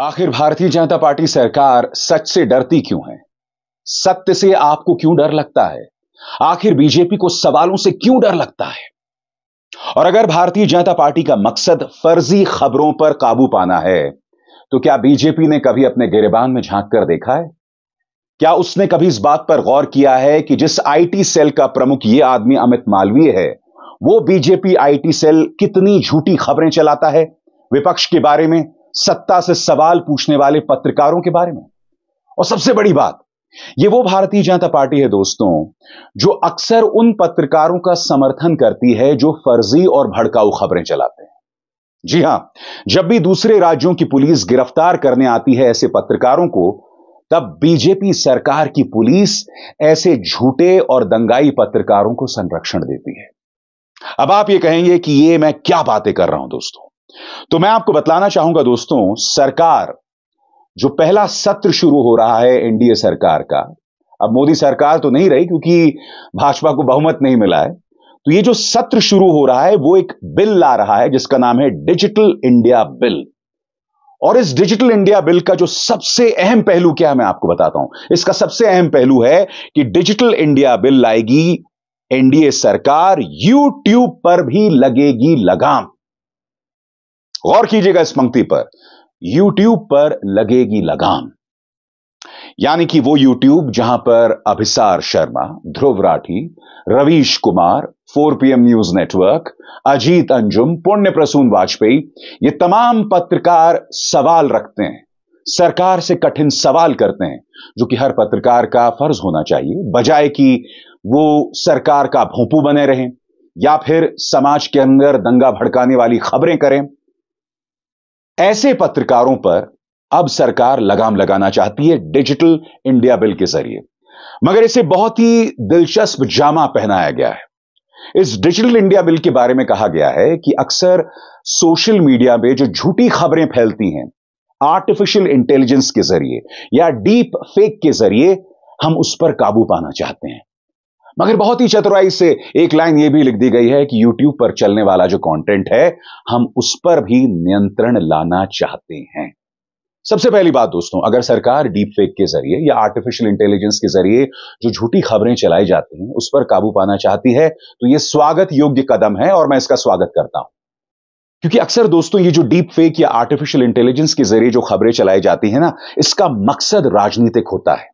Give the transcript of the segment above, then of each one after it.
आखिर भारतीय जनता पार्टी सरकार सच से डरती क्यों है सत्य से आपको क्यों डर लगता है आखिर बीजेपी को सवालों से क्यों डर लगता है और अगर भारतीय जनता पार्टी का मकसद फर्जी खबरों पर काबू पाना है तो क्या बीजेपी ने कभी अपने गिरबान में झांक कर देखा है क्या उसने कभी इस बात पर गौर किया है कि जिस आईटी सेल का प्रमुख ये आदमी अमित मालवीय है वो बीजेपी आईटी सेल कितनी झूठी खबरें चलाता है विपक्ष के बारे में सत्ता से सवाल पूछने वाले पत्रकारों के बारे में और सबसे बड़ी बात ये वो भारतीय जनता पार्टी है दोस्तों जो अक्सर उन पत्रकारों का समर्थन करती है जो फर्जी और भड़काऊ खबरें चलाते हैं जी हां जब भी दूसरे राज्यों की पुलिस गिरफ्तार करने आती है ऐसे पत्रकारों को तब बीजेपी सरकार की पुलिस ऐसे झूठे और दंगाई पत्रकारों को संरक्षण देती है अब आप ये कहेंगे कि ये मैं क्या बातें कर रहा हूं दोस्तों तो मैं आपको बतलाना चाहूंगा दोस्तों सरकार जो पहला सत्र शुरू हो रहा है एनडीए सरकार का अब मोदी सरकार तो नहीं रही क्योंकि भाजपा को बहुमत नहीं मिला है तो ये जो सत्र शुरू हो रहा है वो एक बिल ला रहा है जिसका नाम है डिजिटल इंडिया बिल और इस डिजिटल इंडिया बिल का जो सबसे अहम पहलू क्या है मैं आपको बताता हूं इसका सबसे अहम पहलू है कि डिजिटल इंडिया बिल लाएगी एनडीए सरकार यूट्यूब पर भी लगेगी लगाम गौर कीजिएगा इस पंक्ति पर यूट्यूब पर लगेगी लगाम यानी कि वो यूट्यूब जहां पर Abhisar Sharma Dhruv Rathee Ravish Kumar 4 PM news network Ajit Anjum Punya Prasun Vajpayee ये तमाम पत्रकार सवाल रखते हैं सरकार से कठिन सवाल करते हैं जो कि हर पत्रकार का फर्ज होना चाहिए बजाय कि वो सरकार का भोंपू बने रहें या फिर समाज के अंदर दंगा भड़काने वाली खबरें करें ऐसे पत्रकारों पर अब सरकार लगाम लगाना चाहती है डिजिटल इंडिया बिल के जरिए मगर इसे बहुत ही दिलचस्प जामा पहनाया गया है इस डिजिटल इंडिया बिल के बारे में कहा गया है कि अक्सर सोशल मीडिया में जो झूठी खबरें फैलती हैं आर्टिफिशियल इंटेलिजेंस के जरिए या डीप फेक के जरिए हम उस पर काबू पाना चाहते हैं मगर बहुत ही चतुराई से एक लाइन यह भी लिख दी गई है कि YouTube पर चलने वाला जो कंटेंट है हम उस पर भी नियंत्रण लाना चाहते हैं सबसे पहली बात दोस्तों अगर सरकार डीप फेक के जरिए या आर्टिफिशियल इंटेलिजेंस के जरिए जो झूठी खबरें चलाई जाती हैं उस पर काबू पाना चाहती है तो यह स्वागत योग्य कदम है और मैं इसका स्वागत करता हूं क्योंकि अक्सर दोस्तों ये जो डीप फेक या आर्टिफिशियल इंटेलिजेंस के जरिए जो खबरें चलाई जाती है ना इसका मकसद राजनीतिक होता है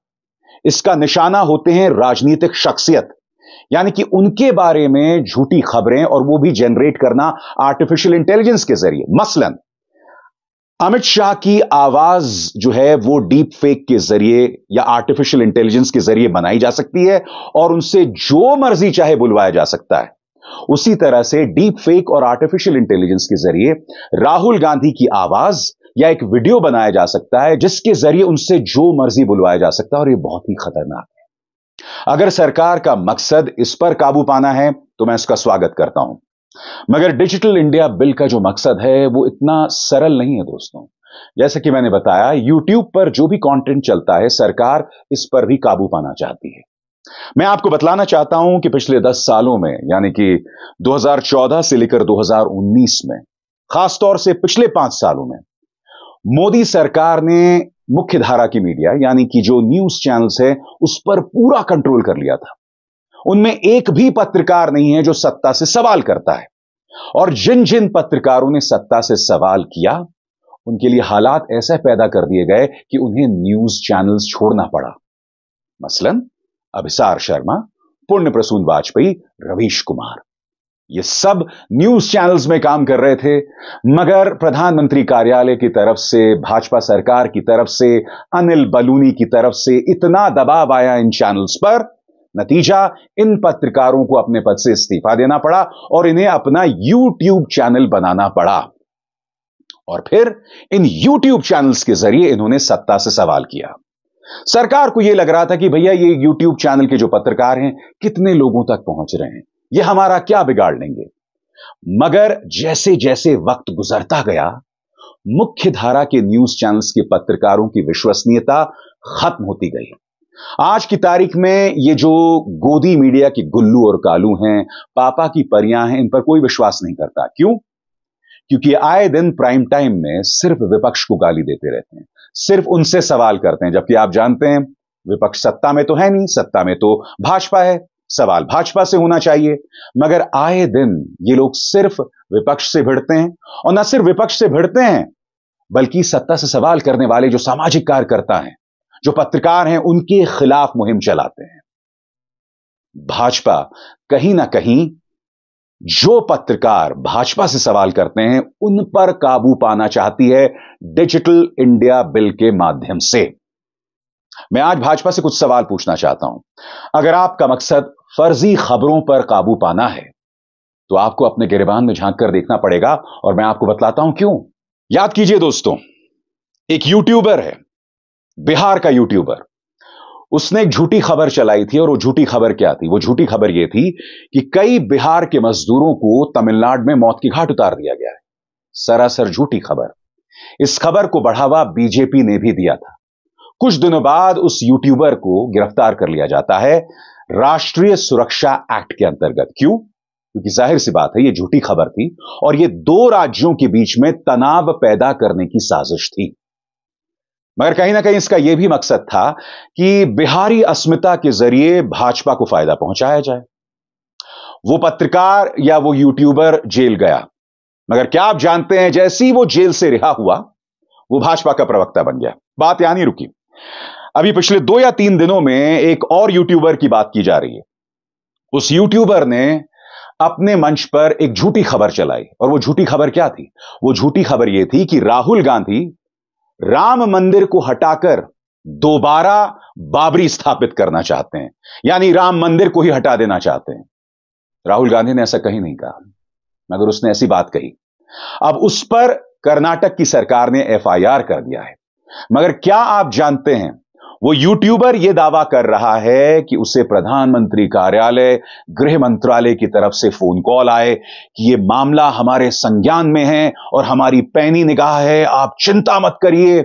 इसका निशाना होते हैं राजनीतिक शख्सियत यानी कि उनके बारे में झूठी खबरें और वो भी जनरेट करना आर्टिफिशियल इंटेलिजेंस के जरिए मसलन अमित शाह की आवाज जो है वो डीप फेक के जरिए या आर्टिफिशियल इंटेलिजेंस के जरिए बनाई जा सकती है और उनसे जो मर्जी चाहे बुलवाया जा सकता है उसी तरह से डीप फेक और आर्टिफिशियल इंटेलिजेंस के जरिए राहुल गांधी की आवाज या एक वीडियो बनाया जा सकता है जिसके जरिए उनसे जो मर्जी बुलवाया जा सकता है और यह बहुत ही खतरनाक है अगर सरकार का मकसद इस पर काबू पाना है तो मैं इसका स्वागत करता हूं मगर डिजिटल इंडिया बिल का जो मकसद है वो इतना सरल नहीं है दोस्तों जैसे कि मैंने बताया यूट्यूब पर जो भी कंटेंट चलता है सरकार इस पर भी काबू पाना चाहती है मैं आपको बतलाना चाहता हूं कि पिछले 10 सालों में यानी कि 2014 से लेकर 2019 में खासतौर से पिछले पांच सालों में मोदी सरकार ने मुख्य धारा की मीडिया यानी कि जो न्यूज चैनल्स है उस पर पूरा कंट्रोल कर लिया था उनमें एक भी पत्रकार नहीं है जो सत्ता से सवाल करता है और जिन जिन पत्रकारों ने सत्ता से सवाल किया उनके लिए हालात ऐसे पैदा कर दिए गए कि उन्हें न्यूज चैनल्स छोड़ना पड़ा मसलन अभिसार शर्मा पुण्य प्रसून वाजपेयी रवीश कुमार ये सब न्यूज चैनल्स में काम कर रहे थे मगर प्रधानमंत्री कार्यालय की तरफ से भाजपा सरकार की तरफ से अनिल बलूनी की तरफ से इतना दबाव आया इन चैनल्स पर नतीजा इन पत्रकारों को अपने पद से इस्तीफा देना पड़ा और इन्हें अपना यूट्यूब चैनल बनाना पड़ा और फिर इन यूट्यूब चैनल्स के जरिए इन्होंने सत्ता से सवाल किया सरकार को यह लग रहा था कि भैया ये यूट्यूब चैनल के जो पत्रकार हैं कितने लोगों तक पहुंच रहे हैं ये हमारा क्या बिगाड़ लेंगे मगर जैसे जैसे वक्त गुजरता गया मुख्य धारा के न्यूज चैनल्स के पत्रकारों की विश्वसनीयता खत्म होती गई आज की तारीख में ये जो गोदी मीडिया के गुल्लू और कालू हैं पापा की परियां हैं इन पर कोई विश्वास नहीं करता क्यों क्योंकि आए दिन प्राइम टाइम में सिर्फ विपक्ष को गाली देते रहते हैं सिर्फ उनसे सवाल करते हैं जबकि आप जानते हैं विपक्ष सत्ता में तो है नहीं सत्ता में तो भाजपा है सवाल भाजपा से होना चाहिए मगर आए दिन ये लोग सिर्फ विपक्ष से भिड़ते हैं और न सिर्फ विपक्ष से भिड़ते हैं बल्कि सत्ता से सवाल करने वाले जो सामाजिक कार्यकर्ता हैं जो पत्रकार हैं उनके खिलाफ मुहिम चलाते हैं भाजपा कहीं ना कहीं जो पत्रकार भाजपा से सवाल करते हैं उन पर काबू पाना चाहती है डिजिटल इंडिया बिल के माध्यम से मैं आज भाजपा से कुछ सवाल पूछना चाहता हूं अगर आपका मकसद फर्जी खबरों पर काबू पाना है तो आपको अपने गिरबान में झांक कर देखना पड़ेगा और मैं आपको बतलाता हूं क्यों याद कीजिए दोस्तों एक यूट्यूबर है बिहार का यूट्यूबर उसने एक झूठी खबर चलाई थी और वो झूठी खबर क्या थी वो झूठी खबर ये थी कि कई बिहार के मजदूरों को तमिलनाडु में मौत की घाट उतार दिया गया है सरासर झूठी खबर इस खबर को बढ़ावा बीजेपी ने भी दिया था कुछ दिनों बाद उस यूट्यूबर को गिरफ्तार कर लिया जाता है राष्ट्रीय सुरक्षा एक्ट के अंतर्गत क्यों क्योंकि जाहिर सी बात है यह झूठी खबर थी और यह दो राज्यों के बीच में तनाव पैदा करने की साजिश थी मगर कहीं ना कहीं इसका यह भी मकसद था कि बिहारी अस्मिता के जरिए भाजपा को फायदा पहुंचाया जाए वो पत्रकार या वो यूट्यूबर जेल गया मगर क्या आप जानते हैं जैसे ही वो जेल से रिहा हुआ वो भाजपा का प्रवक्ता बन गया बात यहां नहीं रुकी अभी पिछले दो या तीन दिनों में एक और यूट्यूबर की बात की जा रही है उस यूट्यूबर ने अपने मंच पर एक झूठी खबर चलाई और वो झूठी खबर क्या थी वो झूठी खबर ये थी कि राहुल गांधी राम मंदिर को हटाकर दोबारा बाबरी स्थापित करना चाहते हैं यानी राम मंदिर को ही हटा देना चाहते हैं राहुल गांधी ने ऐसा कहीं नहीं कहा मगर उसने ऐसी बात कही अब उस पर कर्नाटक की सरकार ने एफआईआर कर दिया है मगर क्या आप जानते हैं वो यूट्यूबर ये दावा कर रहा है कि उसे प्रधानमंत्री कार्यालय गृह मंत्रालय की तरफ से फोन कॉल आए कि ये मामला हमारे संज्ञान में है और हमारी पैनी निगाह है आप चिंता मत करिए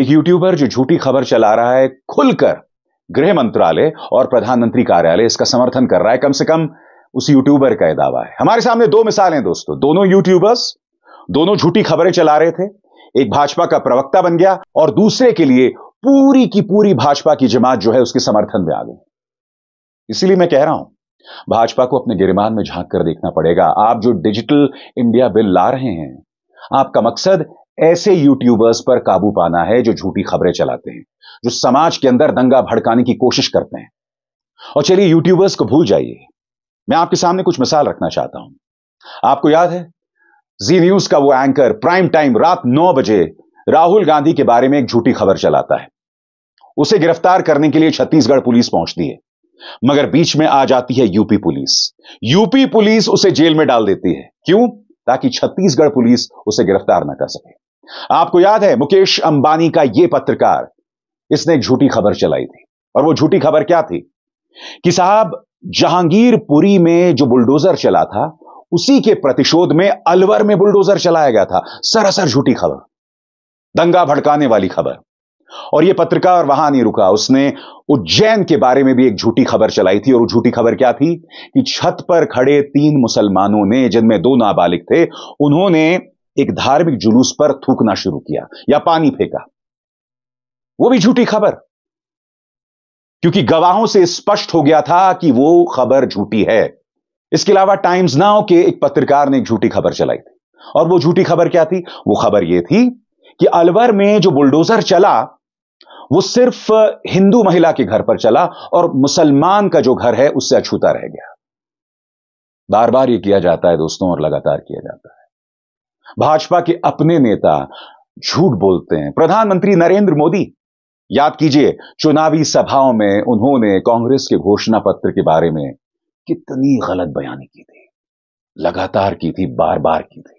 एक यूट्यूबर जो झूठी खबर चला रहा है खुलकर गृह मंत्रालय और प्रधानमंत्री कार्यालय इसका समर्थन कर रहा है कम से कम उस यूट्यूबर का यह दावा है हमारे सामने दो हैं दोस्तों दोनों यूट्यूबर्स दोनों झूठी खबरें चला रहे थे एक भाजपा का प्रवक्ता बन गया और दूसरे के लिए पूरी की पूरी भाजपा की जमात जो है उसके समर्थन में आ गई इसलिए मैं कह रहा हूं भाजपा को अपने गिरमान में झांक कर देखना पड़ेगा आप जो डिजिटल इंडिया बिल ला रहे हैं आपका मकसद ऐसे यूट्यूबर्स पर काबू पाना है जो झूठी खबरें चलाते हैं जो समाज के अंदर दंगा भड़काने की कोशिश करते हैं और चलिए यूट्यूबर्स को भूल जाइए मैं आपके सामने कुछ मिसाल रखना चाहता हूं आपको याद है जी न्यूज का वो एंकर प्राइम टाइम रात नौ बजे राहुल गांधी के बारे में एक झूठी खबर चलाता है उसे गिरफ्तार करने के लिए छत्तीसगढ़ पुलिस पहुंचती है मगर बीच में आ जाती है यूपी पुलिस यूपी पुलिस उसे जेल में डाल देती है क्यों ताकि छत्तीसगढ़ पुलिस उसे गिरफ्तार न कर सके आपको याद है मुकेश अंबानी का यह पत्रकार इसने एक झूठी खबर चलाई थी और वो झूठी खबर क्या थी कि साहब जहांगीरपुरी में जो बुलडोजर चला था उसी के प्रतिशोध में अलवर में बुलडोजर चलाया गया था सरासर झूठी खबर दंगा भड़काने वाली खबर और यह पत्रकार वहां नहीं रुका उसने उज्जैन के बारे में भी एक झूठी खबर चलाई थी और झूठी खबर क्या थी कि छत पर खड़े तीन मुसलमानों ने जिनमें दो नाबालिग थे उन्होंने एक धार्मिक जुलूस पर थूकना शुरू किया या पानी फेंका वो भी झूठी खबर क्योंकि गवाहों से स्पष्ट हो गया था कि वो खबर झूठी है इसके अलावा टाइम्स नाउ के एक पत्रकार ने एक झूठी खबर चलाई थी और वो झूठी खबर क्या थी वो खबर ये थी कि अलवर में जो बुलडोजर चला वो सिर्फ हिंदू महिला के घर पर चला और मुसलमान का जो घर है उससे अछूता रह गया बार बार ये किया जाता है दोस्तों और लगातार किया जाता है भाजपा के अपने नेता झूठ बोलते हैं प्रधानमंत्री नरेंद्र मोदी याद कीजिए चुनावी सभाओं में उन्होंने कांग्रेस के घोषणा पत्र के बारे में कितनी गलत बयानी की थी लगातार की थी बार बार की थी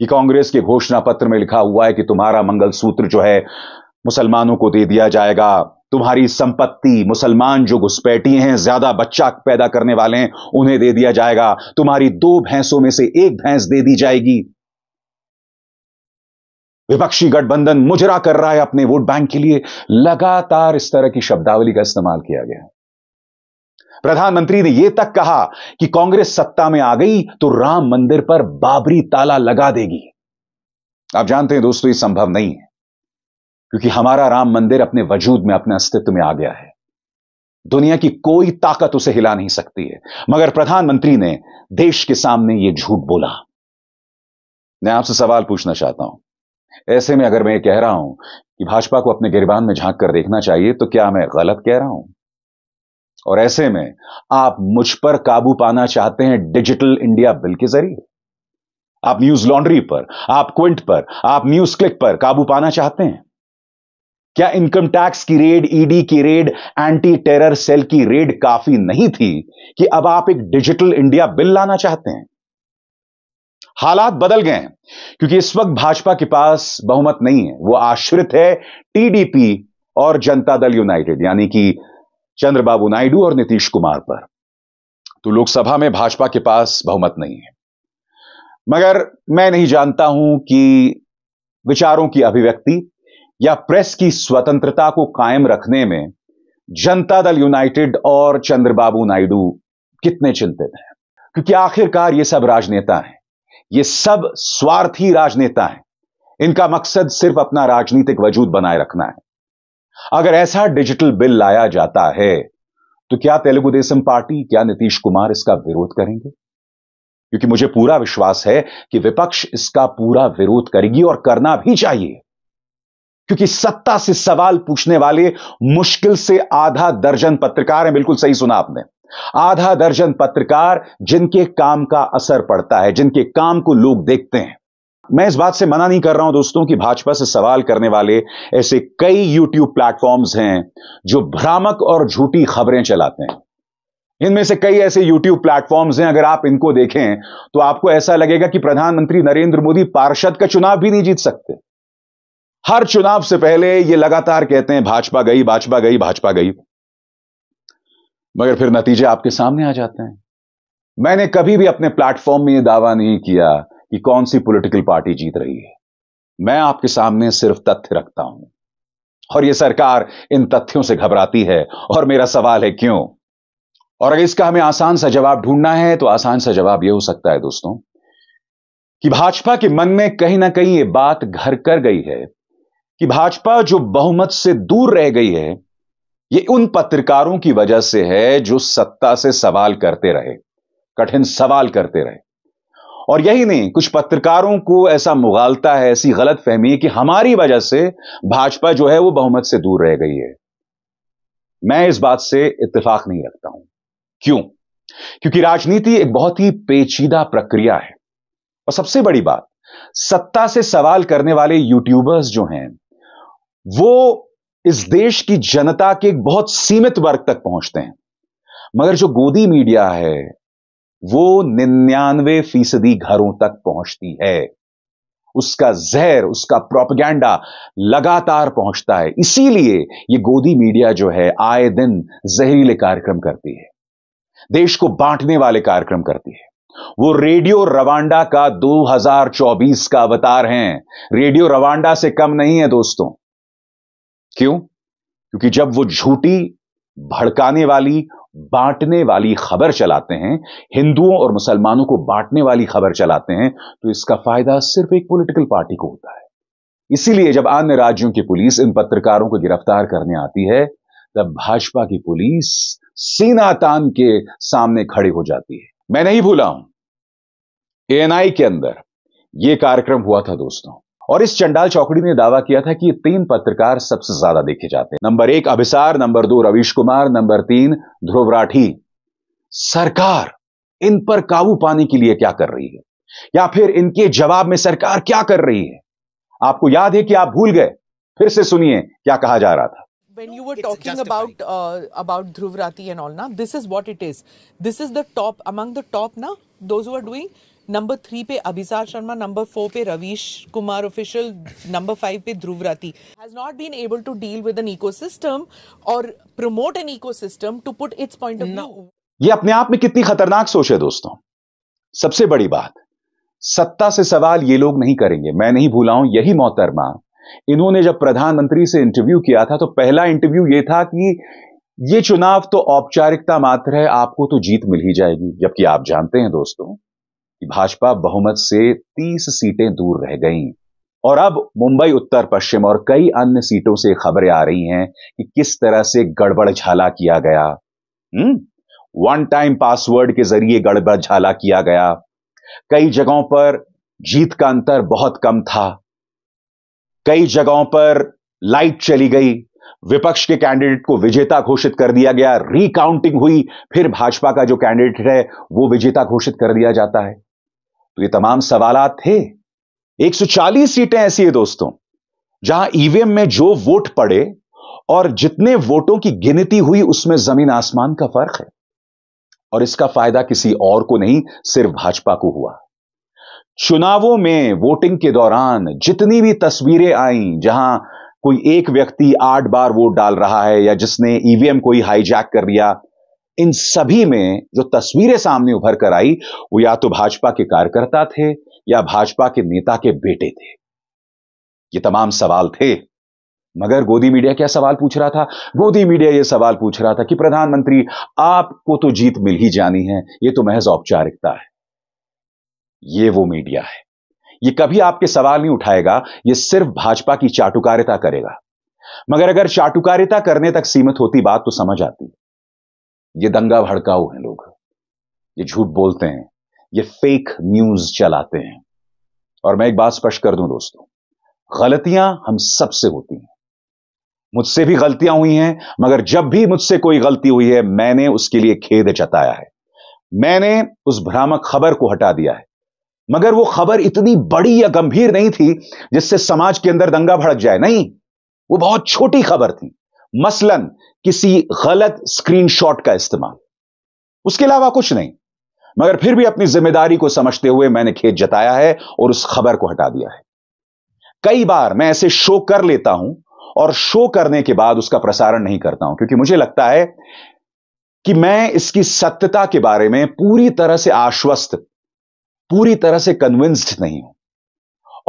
कि कांग्रेस के घोषणा पत्र में लिखा हुआ है कि तुम्हारा मंगलसूत्र जो है मुसलमानों को दे दिया जाएगा तुम्हारी संपत्ति मुसलमान जो घुसपैठी हैं ज्यादा बच्चा पैदा करने वाले हैं उन्हें दे दिया जाएगा तुम्हारी दो भैंसों में से एक भैंस दे दी जाएगी विपक्षी गठबंधन मुजरा कर रहा है अपने वोट बैंक के लिए लगातार इस तरह की शब्दावली का इस्तेमाल किया गया प्रधानमंत्री ने यह तक कहा कि कांग्रेस सत्ता में आ गई तो राम मंदिर पर बाबरी ताला लगा देगी आप जानते हैं दोस्तों ये संभव नहीं है क्योंकि हमारा राम मंदिर अपने वजूद में अपने अस्तित्व में आ गया है दुनिया की कोई ताकत उसे हिला नहीं सकती है मगर प्रधानमंत्री ने देश के सामने यह झूठ बोला मैं आपसे सवाल पूछना चाहता हूं ऐसे में अगर मैं कह रहा हूं कि भाजपा को अपने गिरबान में झांक कर देखना चाहिए तो क्या मैं गलत कह रहा हूं और ऐसे में आप मुझ पर काबू पाना चाहते हैं डिजिटल इंडिया बिल के जरिए आप न्यूज लॉन्ड्री पर आप क्विंट पर आप न्यूज क्लिक पर काबू पाना चाहते हैं क्या इनकम टैक्स की रेड ईडी की रेड एंटी टेरर सेल की रेड काफी नहीं थी कि अब आप एक डिजिटल इंडिया बिल लाना चाहते हैं हालात बदल गए हैं क्योंकि इस वक्त भाजपा के पास बहुमत नहीं है वो आश्रित है टीडीपी और जनता दल यूनाइटेड यानी कि चंद्रबाबू नायडू और नीतीश कुमार पर तो लोकसभा में भाजपा के पास बहुमत नहीं है मगर मैं नहीं जानता हूं कि विचारों की अभिव्यक्ति या प्रेस की स्वतंत्रता को कायम रखने में जनता दल यूनाइटेड और चंद्रबाबू नायडू कितने चिंतित हैं क्योंकि आखिरकार ये सब राजनेता हैं ये सब स्वार्थी राजनेता हैं इनका मकसद सिर्फ अपना राजनीतिक वजूद बनाए रखना है अगर ऐसा डिजिटल बिल लाया जाता है तो क्या तेलुगु देशम पार्टी क्या नीतीश कुमार इसका विरोध करेंगे क्योंकि मुझे पूरा विश्वास है कि विपक्ष इसका पूरा विरोध करेगी और करना भी चाहिए क्योंकि सत्ता से सवाल पूछने वाले मुश्किल से आधा दर्जन पत्रकार हैं बिल्कुल सही सुना आपने आधा दर्जन पत्रकार जिनके काम का असर पड़ता है जिनके काम को लोग देखते हैं मैं इस बात से मना नहीं कर रहा हूं दोस्तों कि भाजपा से सवाल करने वाले ऐसे कई यूट्यूब प्लेटफॉर्म्स हैं जो भ्रामक और झूठी खबरें चलाते हैं इनमें से कई ऐसे यूट्यूब प्लेटफॉर्म्स हैं अगर आप इनको देखें तो आपको ऐसा लगेगा कि प्रधानमंत्री नरेंद्र मोदी पार्षद का चुनाव भी नहीं जीत सकते हर चुनाव से पहले ये लगातार कहते हैं भाजपा गई भाजपा गई भाजपा गई मगर फिर नतीजे आपके सामने आ जाते हैं मैंने कभी भी अपने प्लेटफॉर्म में यह दावा नहीं किया कि कौन सी पॉलिटिकल पार्टी जीत रही है मैं आपके सामने सिर्फ तथ्य रखता हूं और यह सरकार इन तथ्यों से घबराती है और मेरा सवाल है क्यों और अगर इसका हमें आसान सा जवाब ढूंढना है तो आसान सा जवाब यह हो सकता है दोस्तों कि भाजपा के मन में कहीं ना कहीं ये बात घर कर गई है कि भाजपा जो बहुमत से दूर रह गई है ये उन पत्रकारों की वजह से है जो सत्ता से सवाल करते रहे कठिन सवाल करते रहे और यही नहीं कुछ पत्रकारों को ऐसा मुगालता है ऐसी गलत फहमी है कि हमारी वजह से भाजपा जो है वो बहुमत से दूर रह गई है मैं इस बात से इत्तेफाक नहीं रखता हूं क्यों क्योंकि राजनीति एक बहुत ही पेचीदा प्रक्रिया है और सबसे बड़ी बात सत्ता से सवाल करने वाले यूट्यूबर्स जो हैं वो इस देश की जनता के एक बहुत सीमित वर्ग तक पहुंचते हैं मगर जो गोदी मीडिया है वो निन्यानवे फीसदी घरों तक पहुंचती है उसका जहर उसका प्रोपगैंडा लगातार पहुंचता है इसीलिए ये गोदी मीडिया जो है आए दिन जहरीले कार्यक्रम करती है देश को बांटने वाले कार्यक्रम करती है वो रेडियो रवांडा का 2024 का अवतार हैं रेडियो रवांडा से कम नहीं है दोस्तों क्यों क्योंकि जब वो झूठी भड़काने वाली बांटने वाली खबर चलाते हैं हिंदुओं और मुसलमानों को बांटने वाली खबर चलाते हैं तो इसका फायदा सिर्फ एक पॉलिटिकल पार्टी को होता है इसीलिए जब अन्य राज्यों की पुलिस इन पत्रकारों को गिरफ्तार करने आती है तब भाजपा की पुलिस सीना तान के सामने खड़ी हो जाती है मैं नहीं भूला हूं एएनआई के अंदर यह कार्यक्रम हुआ था दोस्तों और इस चंडाल चौकड़ी ने दावा किया था कि ये तीन पत्रकार सबसे ज्यादा देखे जाते हैं नंबर एक अभिसार नंबर दो रवीश कुमार नंबर तीन ध्रुव राठी सरकार इन पर काबू पाने के लिए क्या कर रही है या फिर इनके जवाब में सरकार क्या कर रही है आपको याद है कि आप भूल गए फिर से सुनिए क्या कहा जा रहा था when you were it's talking about uh, about Dhruvrati and all, na, this is what it is. This is the top among the top, na, those who are doing number three पे Abhisar Sharma number four पे Ravish Kumar official number five पे Dhruv Rathee has not been able to deal with an ecosystem और promote an ecosystem to put its point of view ये अपने आप में कितनी खतरनाक सोच है दोस्तों सबसे बड़ी बात सत्ता से सवाल ये लोग नहीं करेंगे मैं नहीं भूला हूं यही मोहतरमा इन्होंने जब प्रधानमंत्री से इंटरव्यू किया था तो पहला इंटरव्यू यह था कि ये चुनाव तो औपचारिकता मात्र है आपको तो जीत मिल ही जाएगी जबकि आप जानते हैं दोस्तों कि भाजपा बहुमत से 30 सीटें दूर रह गईं और अब मुंबई उत्तर पश्चिम और कई अन्य सीटों से खबरें आ रही हैं कि किस तरह से गड़बड़ झाला किया गया वन टाइम पासवर्ड के जरिए गड़बड़ झाला किया गया कई जगहों पर जीत का अंतर बहुत कम था कई जगहों पर लाइट चली गई विपक्ष के कैंडिडेट को विजेता घोषित कर दिया गया रीकाउंटिंग हुई फिर भाजपा का जो कैंडिडेट है वो विजेता घोषित कर दिया जाता है तो ये तमाम सवाल थे 140 सीटें ऐसी है दोस्तों जहां ईवीएम में जो वोट पड़े और जितने वोटों की गिनती हुई उसमें जमीन आसमान का फर्क है और इसका फायदा किसी और को नहीं सिर्फ भाजपा को हुआ चुनावों में वोटिंग के दौरान जितनी भी तस्वीरें आई जहां कोई एक व्यक्ति आठ बार वोट डाल रहा है या जिसने ईवीएम को ही हाईजैक कर लिया इन सभी में जो तस्वीरें सामने उभर कर आई वो या तो भाजपा के कार्यकर्ता थे या भाजपा के नेता के बेटे थे ये तमाम सवाल थे मगर गोदी मीडिया क्या सवाल पूछ रहा था गोदी मीडिया यह सवाल पूछ रहा था कि प्रधानमंत्री आपको तो जीत मिल ही जानी है यह तो महज औपचारिकता है ये वो मीडिया है ये कभी आपके सवाल नहीं उठाएगा ये सिर्फ भाजपा की चाटुकारिता करेगा मगर अगर चाटुकारिता करने तक सीमित होती बात तो समझ आती है ये दंगा भड़काऊ हैं लोग ये झूठ बोलते हैं ये फेक न्यूज चलाते हैं और मैं एक बात स्पष्ट कर दूं दोस्तों गलतियां हम सबसे होती हैं मुझसे भी गलतियां हुई हैं मगर जब भी मुझसे कोई गलती हुई है मैंने उसके लिए खेद जताया है मैंने उस भ्रामक खबर को हटा दिया है मगर वो खबर इतनी बड़ी या गंभीर नहीं थी जिससे समाज के अंदर दंगा भड़क जाए नहीं वो बहुत छोटी खबर थी मसलन किसी गलत स्क्रीनशॉट का इस्तेमाल उसके अलावा कुछ नहीं मगर फिर भी अपनी जिम्मेदारी को समझते हुए मैंने खेत जताया है और उस खबर को हटा दिया है कई बार मैं ऐसे शो कर लेता हूं और शो करने के बाद उसका प्रसारण नहीं करता हूं क्योंकि मुझे लगता है कि मैं इसकी सत्यता के बारे में पूरी तरह से आश्वस्त पूरी तरह से कन्विंस्ड नहीं हूं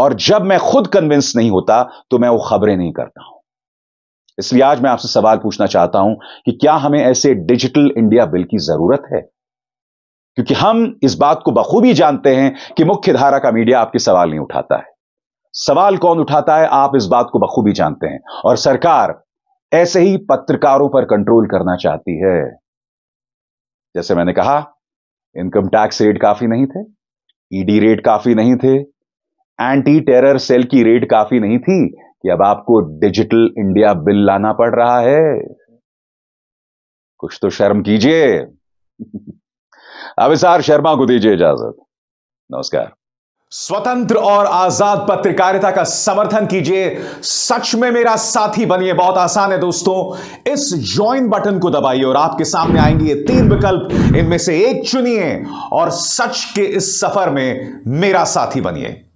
और जब मैं खुद कन्विंस नहीं होता तो मैं वो खबरें नहीं करता हूं इसलिए आज मैं आपसे सवाल पूछना चाहता हूं कि क्या हमें ऐसे डिजिटल इंडिया बिल की जरूरत है क्योंकि हम इस बात को बखूबी जानते हैं कि मुख्य धारा का मीडिया आपके सवाल नहीं उठाता है सवाल कौन उठाता है आप इस बात को बखूबी जानते हैं और सरकार ऐसे ही पत्रकारों पर कंट्रोल करना चाहती है जैसे मैंने कहा इनकम टैक्स रेट काफी नहीं थे ईडी रेट काफी नहीं थे एंटी टेरर सेल की रेट काफी नहीं थी कि अब आपको डिजिटल इंडिया बिल लाना पड़ रहा है कुछ तो शर्म कीजिए अविसार शर्मा को दीजिए इजाजत नमस्कार स्वतंत्र और आजाद पत्रकारिता का समर्थन कीजिए सच में मेरा साथी बनिए बहुत आसान है दोस्तों इस ज्वाइन बटन को दबाइए और आपके सामने आएंगे ये तीन विकल्प इनमें से एक चुनिए और सच के इस सफर में मेरा साथी बनिए